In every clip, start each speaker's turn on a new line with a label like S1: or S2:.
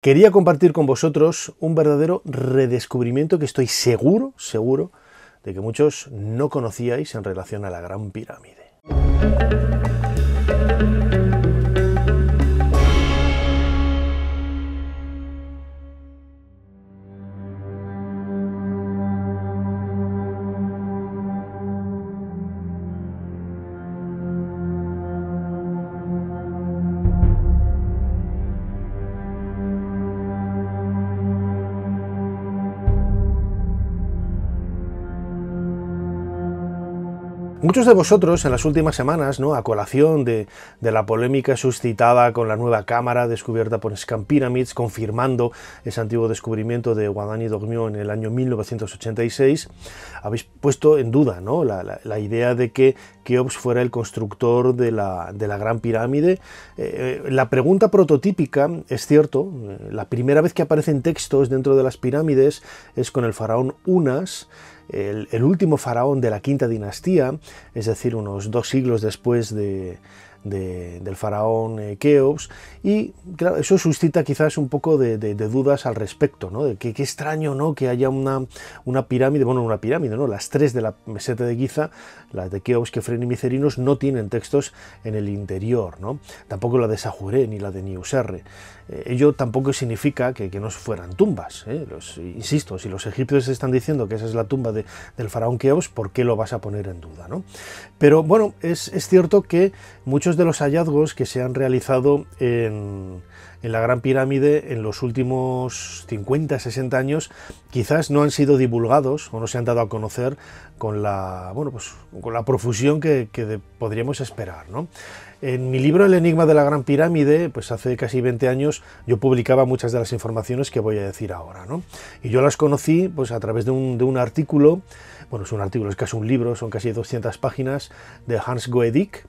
S1: Quería compartir con vosotros un verdadero redescubrimiento que estoy seguro, seguro, de que muchos no conocíais en relación a la Gran Pirámide. Muchos de vosotros en las últimas semanas, ¿no? a colación de, la polémica suscitada con la nueva cámara descubierta por Scan Pyramids, confirmando ese antiguo descubrimiento de Guadani Dogmio en el año 1986, habéis puesto en duda ¿no? la, idea de que Keops fuera el constructor de la, Gran Pirámide. Eh, eh, la pregunta prototípica, es cierto, eh, la primera vez que aparecen textos dentro de las pirámides es con el faraón Unas, el, último faraón de la quinta dinastía, es decir, unos dos siglos después de, del faraón eh, Keops y claro, eso suscita quizás un poco de, dudas al respecto, ¿no? De que qué extraño, ¿no? Que haya una, una pirámide, bueno, una pirámide, ¿no? Las tres de la meseta de Giza, las de Keops, Kefren y Micerinos, no tienen textos en el interior, ¿no? Tampoco la de Sajuré ni la de Niuserre. Eh, ello tampoco significa que, no fueran tumbas, ¿eh? insisto, si los egipcios están diciendo que esa es la tumba del faraón Keops, ¿por qué lo vas a poner en duda, Pero bueno, es, es cierto que muchos muchos de los hallazgos que se han realizado en, la Gran Pirámide en los últimos 50, 60 años quizás no han sido divulgados o no se han dado a conocer con la, bueno, pues, con la profusión que, podríamos esperar. ¿no? En mi libro El Enigma de la Gran Pirámide, pues hace casi 20 años yo publicaba muchas de las informaciones que voy a decir ahora. ¿no? Y yo las conocí pues, a través de un, de un artículo, bueno, es un artículo, es casi un libro, son casi 200 páginas, de Hans Goedick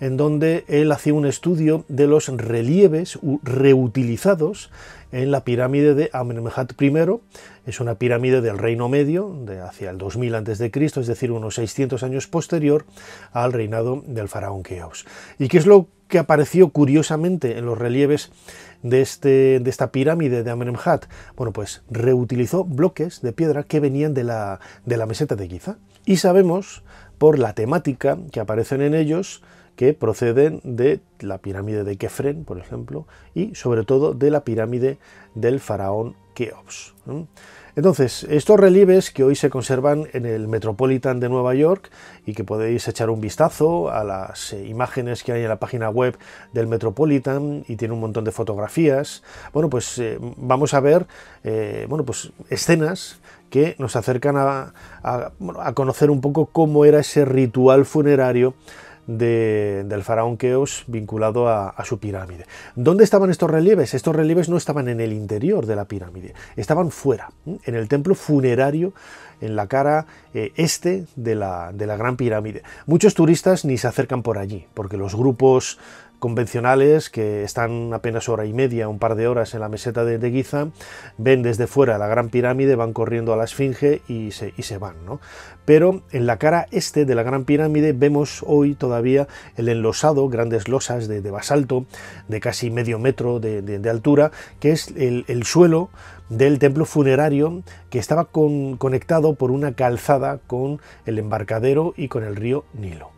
S1: en donde él hacía un estudio de los relieves reutilizados en la pirámide de Amenemhat I. Es una pirámide del Reino Medio, de hacia el 2000 a.C., es decir, unos 600 años posterior al reinado del faraón Keos, ¿Y qué es lo que apareció curiosamente en los relieves de, este, de esta pirámide de Amenemhat? Bueno, pues reutilizó bloques de piedra que venían de la, de la meseta de Giza. Y sabemos, por la temática que aparecen en ellos, que proceden de la pirámide de Kefren, por ejemplo, y sobre todo de la pirámide del faraón Keops. Entonces, estos relieves que hoy se conservan en el Metropolitan de Nueva York y que podéis echar un vistazo a las eh, imágenes que hay en la página web del Metropolitan y tiene un montón de fotografías, bueno, pues eh, vamos a ver eh, bueno, pues, escenas que nos acercan a conocer un poco cómo era ese ritual funerario del faraón Keos vinculado a, su pirámide. ¿Dónde estaban estos relieves? Estos relieves no estaban en el interior de la pirámide, estaban fuera, en el templo funerario, en la cara eh, este de la, de la, Gran Pirámide. Muchos turistas ni se acercan por allí, porque los grupos convencionales que están apenas hora y media, un par de horas en la meseta de, de Giza, ven desde fuera la gran pirámide, van corriendo a la esfinge y se, van. Pero en la cara este de la gran pirámide vemos hoy todavía el enlosado, grandes losas de, basalto de casi medio metro de, altura, que es el, suelo del templo funerario que estaba conectado por una calzada con el embarcadero y con el río Nilo.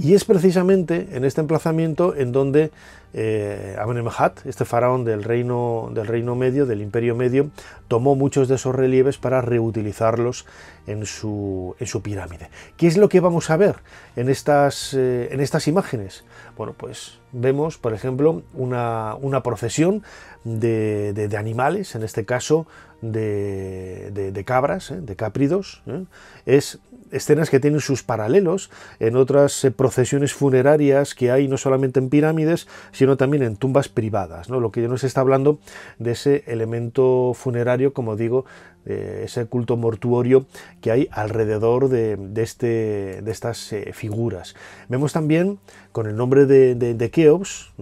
S1: Y es precisamente en este emplazamiento en donde eh, Amenemhat, este faraón del reino, del reino medio, del imperio medio, tomó muchos de esos relieves para reutilizarlos en su, en su pirámide. ¿Qué es lo que vamos a ver en estas, eh, en estas imágenes? Bueno, pues vemos, por ejemplo, una, una procesión de, animales, en este caso de, de cabras, ¿eh? de capridos. ¿eh? Es escenas que tienen sus paralelos en otras eh, procesiones funerarias que hay no solamente en pirámides, sino también en tumbas privadas. ¿no? Lo que nos está hablando de ese elemento funerario, como digo, ese culto mortuorio que hay alrededor de, este, de estas eh, figuras. Vemos también con el nombre de, de, Keops,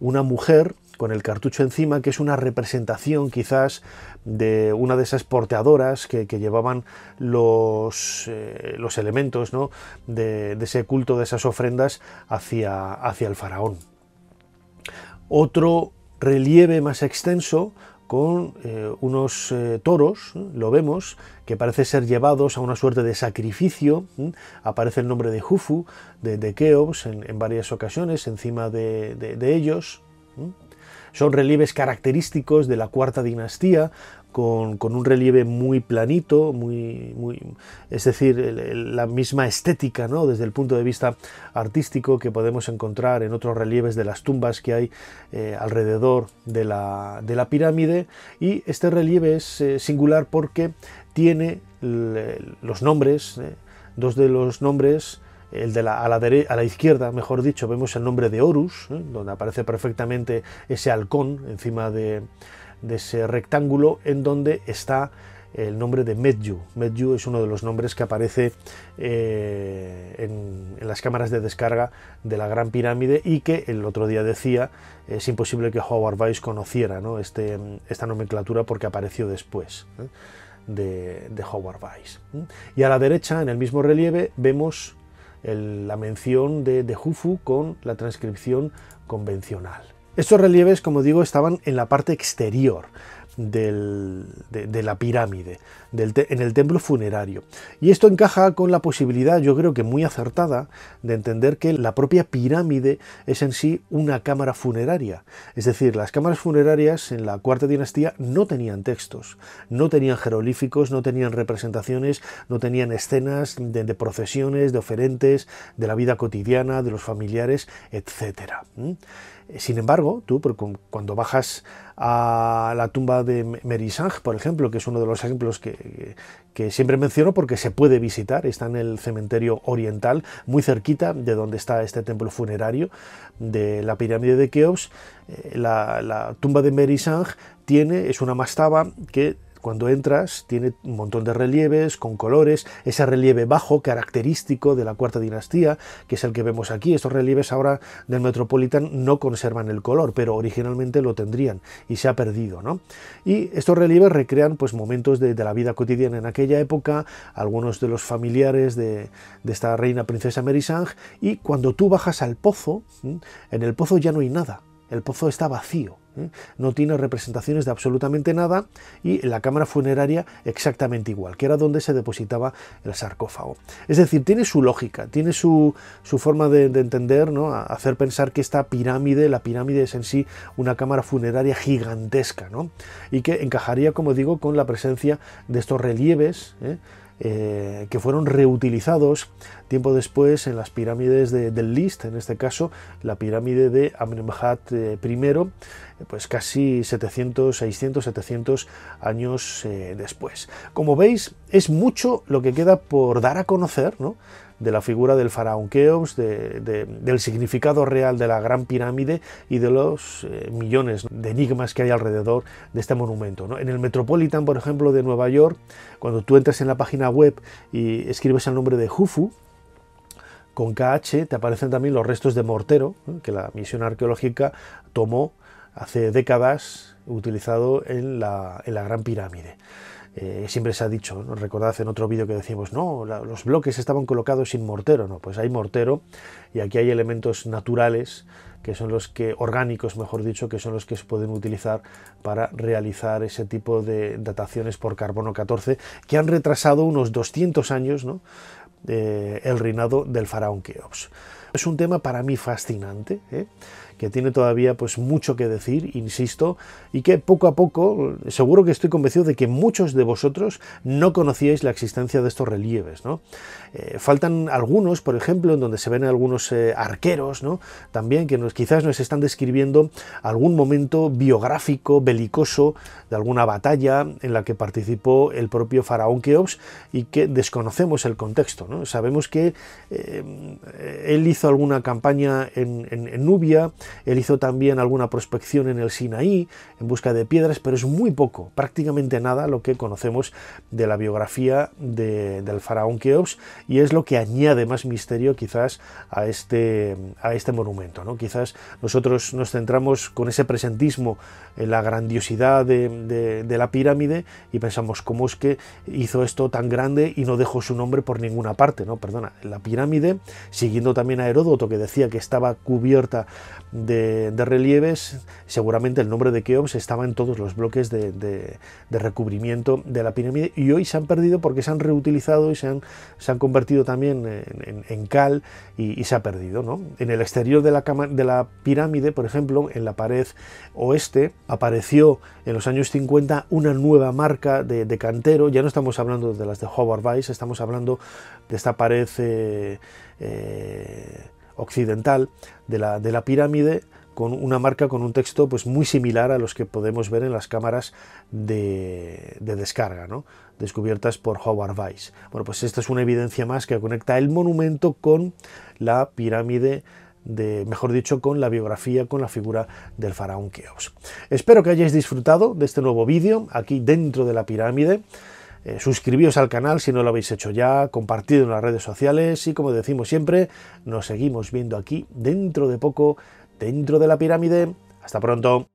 S1: una mujer con el cartucho encima, que es una representación quizás de una de esas porteadoras que, llevaban los, eh, los elementos de, ese culto, de esas ofrendas hacia, hacia el faraón. Otro relieve más extenso con eh, unos eh, toros, lo vemos, que parece ser llevados a una suerte de sacrificio. Aparece el nombre de Jufu, de, de Keops, en, varias ocasiones encima de ellos. Son relieves característicos de la cuarta dinastía, con, un relieve muy planito, muy, es decir, la misma estética, ¿no? desde el punto de vista artístico que podemos encontrar en otros relieves de las tumbas que hay eh, alrededor de la, de la, pirámide. Y este relieve es eh, singular porque tiene los nombres, eh, dos de los nombres, el de la, a, la a, la izquierda, mejor dicho, vemos el nombre de Horus, ¿eh? donde aparece perfectamente ese halcón encima de, ese rectángulo, en donde está el nombre de Medju. Medju es uno de los nombres que aparece eh, en, las cámaras de descarga de la Gran Pirámide y que el otro día decía es imposible que Howard Weiss conociera este, esta nomenclatura porque apareció después. ¿eh? De, de, Howard Weiss. Y a la derecha, en el mismo relieve, vemos la mención de, de con la transcripción convencional. Estos relieves, como digo, estaban en la parte exterior de, la pirámide, del en el templo funerario. Y esto encaja con la posibilidad, yo creo que muy acertada, de entender que la propia pirámide es en sí una cámara funeraria. Es decir, las cámaras funerarias en la cuarta dinastía no tenían textos, no tenían jeroglíficos no tenían representaciones, no tenían escenas de, procesiones, de oferentes, de la vida cotidiana, de los familiares, etc. Sin embargo, tú cuando bajas a la tumba de Merisang, por ejemplo, que es uno de los ejemplos que, que siempre menciono porque se puede visitar, está en el cementerio oriental, muy cerquita de donde está este templo funerario de la pirámide de Keops. Eh, la, la tumba de Merisang tiene, es una mastaba que cuando entras tiene un montón de relieves con colores, ese relieve bajo característico de la cuarta dinastía, que es el que vemos aquí. Estos relieves ahora del Metropolitan no conservan el color, pero originalmente lo tendrían y se ha perdido. ¿no? Y estos relieves recrean pues, momentos de, la vida cotidiana en aquella época, algunos de los familiares de, esta reina princesa Merisang. y cuando tú bajas al pozo, en el pozo ya no hay nada el pozo está vacío, ¿eh? no tiene representaciones de absolutamente nada y la cámara funeraria exactamente igual, que era donde se depositaba el sarcófago. Es decir, tiene su lógica, tiene su, forma de, entender, ¿no? hacer pensar que esta pirámide, la pirámide es en sí una cámara funeraria gigantesca ¿no? y que encajaría, como digo, con la presencia de estos relieves. ¿eh? Eh, que fueron reutilizados tiempo después en las pirámides de, del List, en este caso la pirámide de Amenemhat eh, I, eh, pues casi 700, 600, 700 años después. Como veis, es mucho lo que queda por dar a conocer, ¿no? de la figura del faraón Keops, del significado real de la gran pirámide y de los eh, millones de enigmas que hay alrededor de este monumento. En el Metropolitan, por ejemplo, de Nueva York, cuando tú entras en la página web y escribes el nombre de Jufu, con KH te aparecen también los restos de mortero que la misión arqueológica tomó hace décadas utilizado en la Gran Pirámide. Eh, siempre se ha dicho, recordad en otro vídeo que decíamos, no, los bloques estaban colocados sin mortero, no, pues hay mortero y aquí hay elementos naturales que son los que, orgánicos mejor dicho, que son los que se pueden utilizar para realizar ese tipo de dataciones por carbono 14 que han retrasado unos 200 años eh, el reinado del faraón Keops. Es un tema para mí fascinante, ¿eh? que tiene todavía pues mucho que decir, insisto, y que poco a poco, seguro que estoy convencido de que muchos de vosotros no conocíais la existencia de estos relieves. ¿no? Eh, faltan algunos, por ejemplo, en donde se ven algunos eh, arqueros, ¿no? también que nos, quizás nos están describiendo algún momento biográfico, belicoso, de alguna batalla en la que participó el propio faraón Keops y que desconocemos el contexto. ¿no? Sabemos que él hizo alguna campaña en, en, Nubia, él hizo también alguna prospección en el Sinaí en busca de piedras, pero es muy poco, prácticamente nada lo que conocemos de la biografía del faraón Keops y es lo que añade más misterio quizás a este, a este monumento. ¿no? Quizás nosotros nos centramos con ese presentismo en la grandiosidad de, la pirámide y pensamos cómo es que hizo esto tan grande y no dejó su nombre por ninguna parte. ¿no? Perdona, la pirámide, siguiendo también a Heródoto, que decía que estaba cubierta de, relieves, seguramente el nombre de Keops estaba en todos los bloques de, recubrimiento de la pirámide y hoy se han perdido porque se han reutilizado y se han, se han convertido también en, cal y, se ha perdido. ¿no? En el exterior de la, cama, de la pirámide, por ejemplo, en la pared oeste, apareció en los años 50 una nueva marca de, cantero, ya no estamos hablando de las de Howard Weiss, estamos hablando de esta pared eh, eh, occidental de la, pirámide con una marca con un texto pues muy similar a los que podemos ver en las cámaras de, descarga, ¿no? descubiertas por Howard Weiss. Bueno, pues esta es una evidencia más que conecta el monumento con la pirámide de, mejor dicho, con la biografía, con la figura del faraón Keops. Espero que hayáis disfrutado de este nuevo vídeo aquí dentro de la pirámide. Eh, suscribíos al canal si no lo habéis hecho ya, compartido en las redes sociales y como decimos siempre, nos seguimos viendo aquí dentro de poco, dentro de la pirámide. Hasta pronto.